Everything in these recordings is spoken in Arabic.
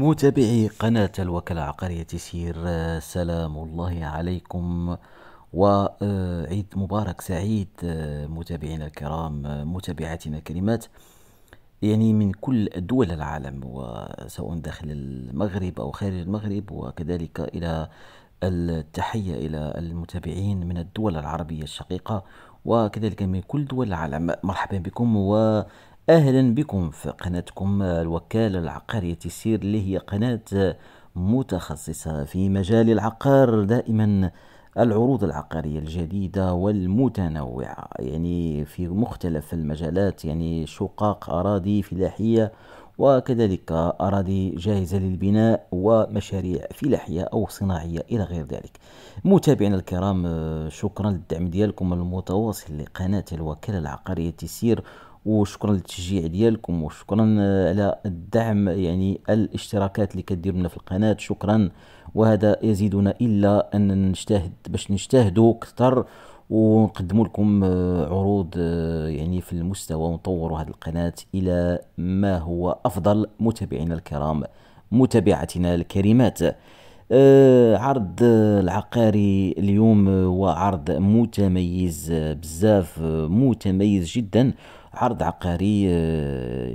متابعي قناة الوكالة العقارية تسير سلام الله عليكم وعيد مبارك سعيد متابعينا الكرام متابعاتنا الكريمات يعني من كل دول العالم وسواء داخل المغرب أو خارج المغرب وكذلك إلى التحية إلى المتابعين من الدول العربية الشقيقة وكذلك من كل دول العالم مرحبا بكم و اهلا بكم في قناتكم الوكالة العقارية السير اللي هي قناة متخصصة في مجال العقار دائما العروض العقارية الجديدة والمتنوعة يعني في مختلف المجالات يعني شقق أراضي فلاحية وكذلك أراضي جاهزة للبناء ومشاريع فلاحية أو صناعية إلى غير ذلك متابعينا الكرام شكرا للدعم ديالكم المتواصل لقناة الوكالة العقارية تسير وشكرا للتشجيع ديالكم وشكرا آه، على الدعم يعني الاشتراكات اللي كدير لنا في القناه شكرا وهذا يزيدنا الا ان نجتهد باش نجتهدوا اكثر ونقدموا لكم آه، عروض آه، يعني في المستوى ونطوروا هذه القناه الى ما هو افضل متابعينا الكرام متابعتنا الكريمات آه عرض العقاري اليوم هو عرض متميز بزاف متميز جدا عرض عقاري آه،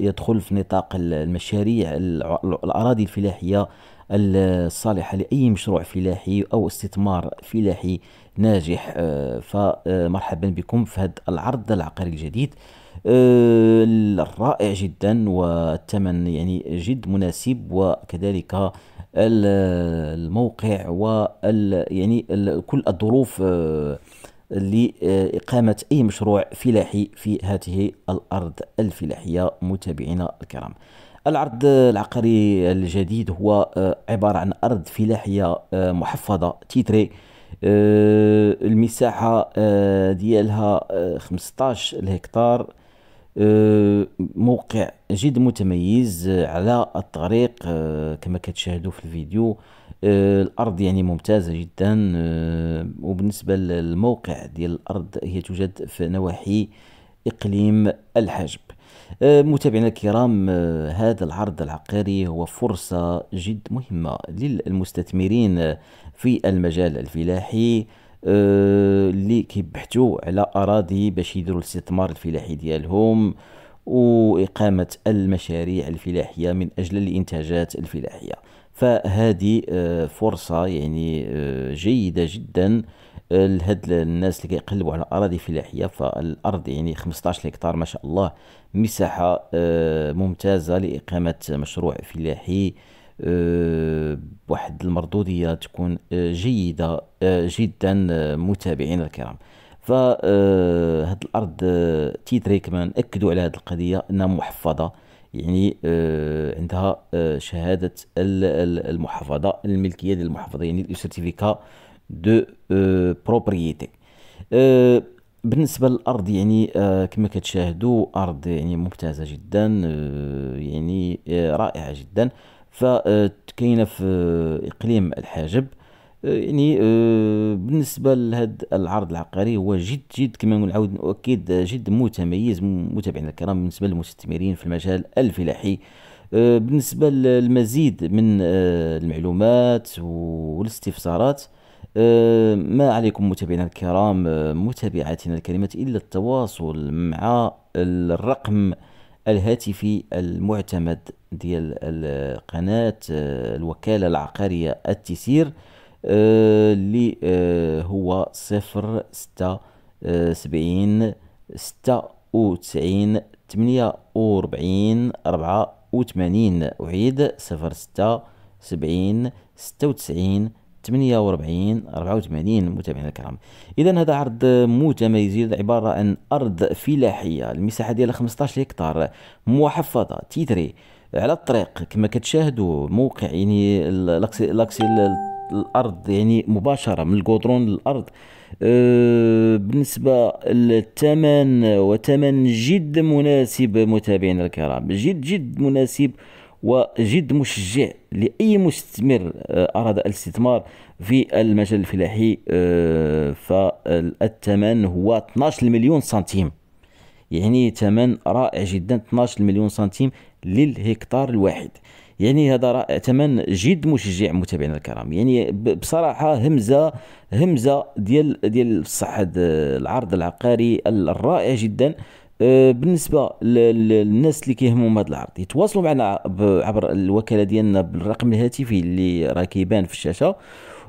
يدخل في نطاق المشاريع الأراضي الفلاحية الصالحة لأي مشروع فلاحي أو استثمار فلاحي ناجح آه، فمرحبا آه، بكم في هذا العرض العقاري الجديد الرائع جدا والثمن يعني جد مناسب وكذلك الموقع و يعني كل الظروف لإقامة أي مشروع فلاحي في هذه الأرض الفلاحية متابعينا الكرام العرض العقاري الجديد هو آه، عبارة عن أرض فلاحية آه، محفظة تيتري آه، المساحة ديالها 15 الهكتار آه، موقع جد متميز آه، على الطريق آه، كما كتشاهدوا في الفيديو الارض يعني ممتازه جدا وبالنسبه للموقع ديال الارض هي توجد في نواحي اقليم الحاجب متابعينا الكرام هذا العرض العقاري هو فرصه جد مهمه للمستثمرين في المجال الفلاحي كيبحثوا على اراضي باش يديروا الاستثمار الفلاحي ديالهم واقامه المشاريع الفلاحيه من اجل الانتاجات الفلاحيه فهذه آه، فرصه يعني آه، جيده جدا آه، لهاد الناس اللي كيقلبوا على اراضي فلاحيه فالارض يعني 15 هكتار ما شاء الله مساحه ممتازه لاقامه مشروع فلاحي بواحد آه، المردوديه تكون آه، جيده آه، جدا متابعينا الكرام فهاد الارض تيت ريكمان اكدوا على هذه القضيه انها محفظه يعني عندها شهاده المحافظه الملكيه ديال المحافظه يعني السيرتيفيكا دو بروبريتي بالنسبه للارض يعني كما كتشاهدوا ارض يعني ممتازه جدا يعني رائعه جدا فكاينه في اقليم الحاجب آه، يعني آه، بالنسبه لهذا العرض العقاري هو جد جد كما نعاود نؤكد جد متميز متابعينا الكرام بالنسبه للمستثمرين في المجال الفلاحي آه، بالنسبه للمزيد من المعلومات والاستفسارات ما عليكم متابعينا الكرام متابعتنا الكريمات الا التواصل مع الرقم الهاتفي المعتمد ديال القناة آه، الوكالة العقارية التسير آه، اللي آه، هو صفر ستة سبعين ستة وتسعين تمنية وربعين ربعة وثمانين أعيد صفر ستة سبعين ستة وتسعين 48 84 متابعينا الكرام اذا هذا عرض متميز عباره عن ارض فلاحيه المساحه ديالها 15 هكتار محفظه تيتري على الطريق كما كتشاهدوا موقع يعني لاكسي لاكسي الارض يعني مباشره من القدرون للارض أه، بالنسبه للثمن وثمن جد مناسب متابعينا الكرام جد جد مناسب وجد مشجع لأي مستثمر آه، أراد الاستثمار في المجال الفلاحي آه، فالثمن هو 12 مليون سنتيم يعني ثمن رائع جدا 12 مليون سنتيم للهكتار الواحد يعني هذا رائع ثمن جد مشجع متابعينا الكرام يعني بصراحه همزه همزه ديال ديال آه، العرض العقاري الرائع جدا آه، بالنسبه للناس اللي كيهمهم هذا العرض يتواصلوا معنا عبر الوكاله ديالنا بالرقم الهاتفي اللي راه كيبان في الشاشه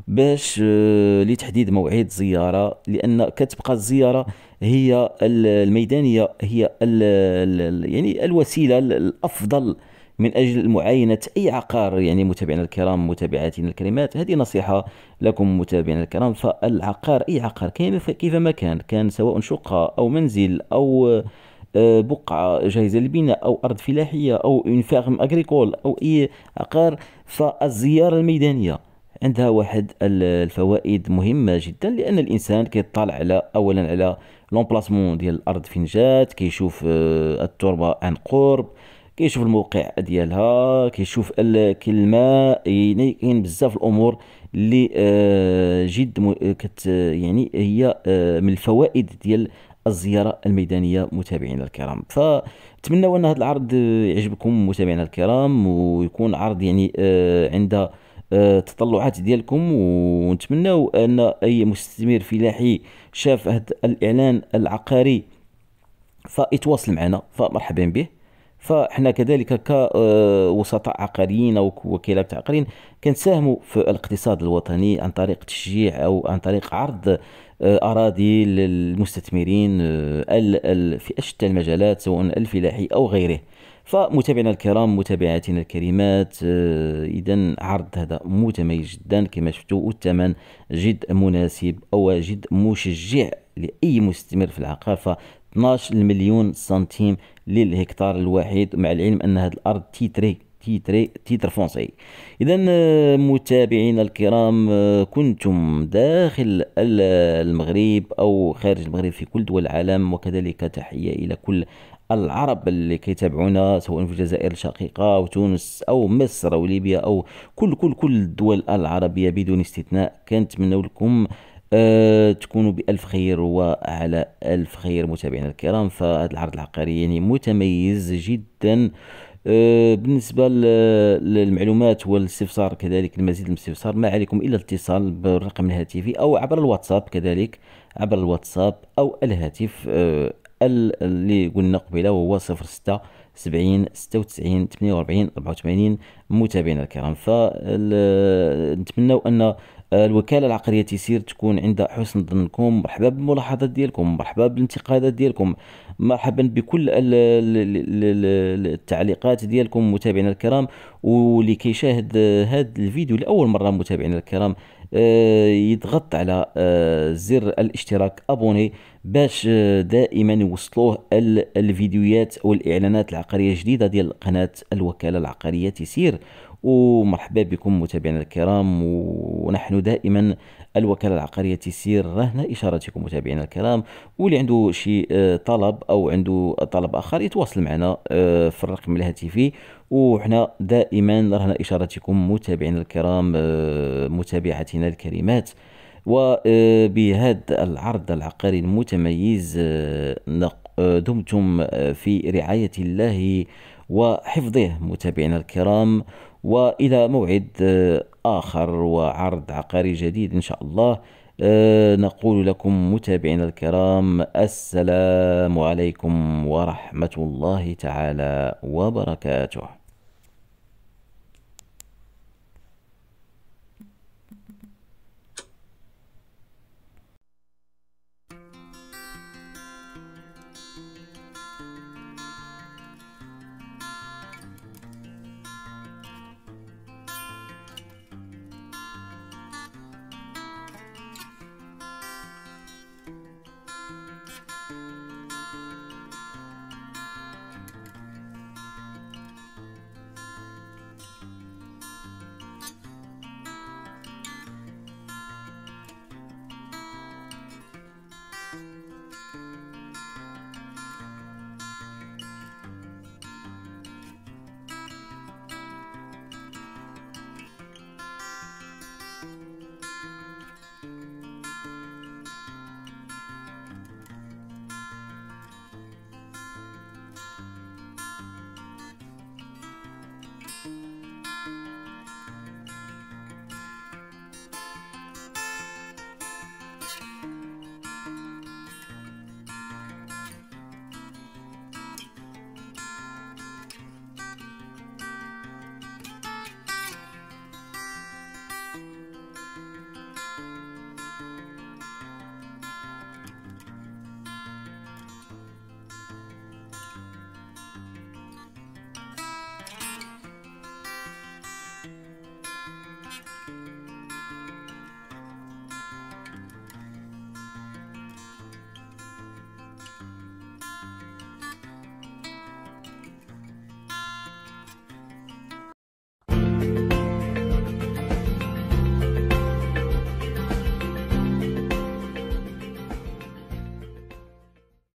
باش آه، لتحديد موعد زياره لان كتبقى الزياره هي الميدانيه هي الـ يعني الوسيله الافضل من اجل معاينه اي عقار يعني متابعينا الكرام متابعاتنا الكريمات هذه نصيحه لكم متابعينا الكرام فالعقار اي عقار كيف ما كان كان سواء شقه او منزل او بقعة جاهزة للبناء أو أرض فلاحية أو اون فاغم أغريكول أو أي عقار فالزيارة الميدانية عندها واحد الفوائد مهمه جدا لان الانسان كيطلع على اولا على لومبلاسمون ديال الارض فين جات كيشوف آه، التربه عن قرب كيشوف الموقع ديالها كيشوف الماء يعني كاين بزاف الامور اللي آه، جد يعني هي آه، من الفوائد ديال الزياره الميدانيه متابعينا الكرام فأتمنى ان هذا العرض يعجبكم متابعينا الكرام ويكون عرض يعني آه، عند التطلعات آه، ديالكم ونتمنى ان اي مستثمر فلاحي شاف هذا الاعلان العقاري فيتواصل معنا فمرحبا به فاحنا كذلك كوسطاء آه، عقاريين او وكلاء عقاريين كنساهموا في الاقتصاد الوطني عن طريق تشجيع او عن طريق عرض آه، اراضي للمستثمرين في آه، اشتى المجالات سواء الفلاحي او غيره فمتابعينا الكرام متابعاتنا الكريمات اذا عرض هذا متميز جدا كما شفتوا والثمن جد مناسب او جد مشجع لاي مستثمر في العقار 12 مليون سنتيم للهكتار الواحد مع العلم ان هذه الارض تيتري تيتري تيتر فونسي اذا آه، متابعينا الكرام آه، كنتم داخل المغرب او خارج المغرب في كل دول العالم وكذلك تحيه الى كل العرب اللي كيتابعونا سواء في الجزائر الشقيقة أو تونس أو مصر أو ليبيا أو كل كل كل الدول العربية بدون استثناء كنتمنوا لكم أه تكونوا بألف خير وعلى ألف خير متابعينا الكرام فهذا العرض العقاري يعني متميز جدا أه بالنسبة للمعلومات والاستفسار كذلك المزيد من الاستفسار ما عليكم إلا الاتصال بالرقم الهاتفي أو عبر الواتساب كذلك عبر الواتساب أو الهاتف أه اللي قلنا قبيله وهو 06 70 96 48 84 متابعينا الكرام فنتمنوا ان الوكاله العقاريه تيسير تكون عند حسن ظنكم مرحبا بالملاحظات ديالكم مرحبا بالانتقادات ديالكم مرحبا بكل التعليقات ديالكم متابعينا الكرام واللي كيشاهد هذا الفيديو لاول مره متابعينا الكرام آه، يضغط على آه، زر الاشتراك ابوني باش آه، دائما يوصلوه الفيديوهات والاعلانات العقاريه الجديده ديال قناه الوكاله العقاريه تيسير ومرحبا بكم متابعينا الكرام ونحن دائما الوكالة العقارية تسير رهن إشارتكم متابعينا الكرام واللي عنده شي آه، طلب أو عنده طلب آخر يتواصل معنا آه، في الرقم الهاتفي وحنا دائما رهن إشارتكم متابعينا الكرام آه، متابعتنا الكريمات وبهذا العرض العقاري المتميز دمتم في رعاية الله وحفظه متابعينا الكرام والى موعد آه، اخر وعرض عقاري جديد ان شاء الله آه، نقول لكم متابعينا الكرام السلام عليكم ورحمه الله تعالى وبركاته